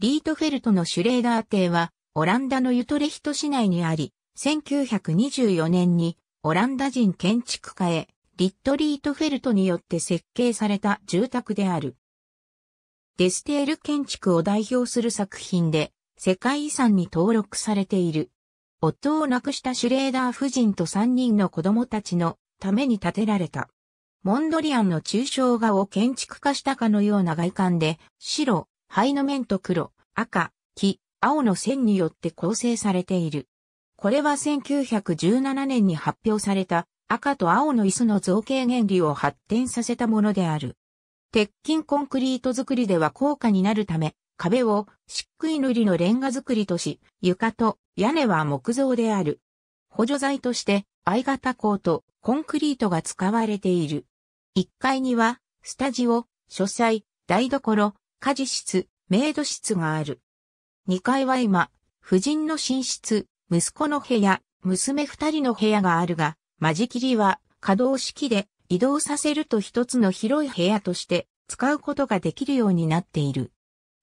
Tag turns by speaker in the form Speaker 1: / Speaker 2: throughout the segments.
Speaker 1: リートフェルトのシュレーダー邸は、オランダのユトレヒト市内にあり、1924年にオランダ人建築家へリットリートフェルトによって設計された住宅である。デステール建築を代表する作品で世界遺産に登録されている。夫を亡くしたシュレーダー夫人と3人の子供たちのために建てられた。モンドリアンの抽象画を建築化したかのような外観で白、灰の面と黒、赤、黄、青の線によって構成されている。これは1917年に発表された赤と青の椅子の造形原理を発展させたものである。鉄筋コンクリート作りでは高価になるため、壁を漆喰塗りのレンガ作りとし、床と屋根は木造である。補助材として相型鋼とコンクリートが使われている。1階には、スタジオ、書斎、台所、家事室、メイド室がある。2階は今、夫人の寝室、息子の部屋、娘二人の部屋があるが、間仕切りは可動式で移動させると一つの広い部屋として使うことができるようになっている。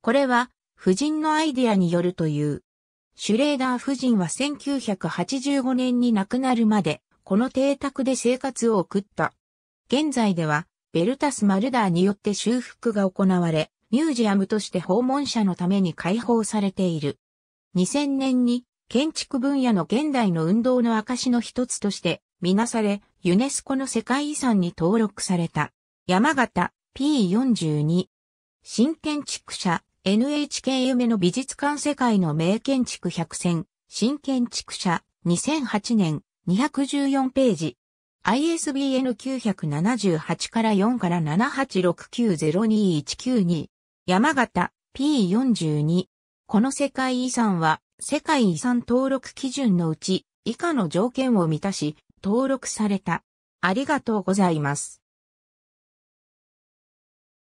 Speaker 1: これは、夫人のアイデアによるという。シュレーダー夫人は1985年に亡くなるまで、この邸宅で生活を送った。現在では、ベルタス・マルダーによって修復が行われ、ミュージアムとして訪問者のために開放されている。2000年に建築分野の現代の運動の証の一つとしてみなされ、ユネスコの世界遺産に登録された。山形 P42。新建築者 NHK 夢の美術館世界の名建築100選。新建築者2008年214ページ。ISBN 978から4から786902192。山形 P42。この世界遺産は世界遺産登録基準のうち以下の条件を満たし登録された。ありがとうございます。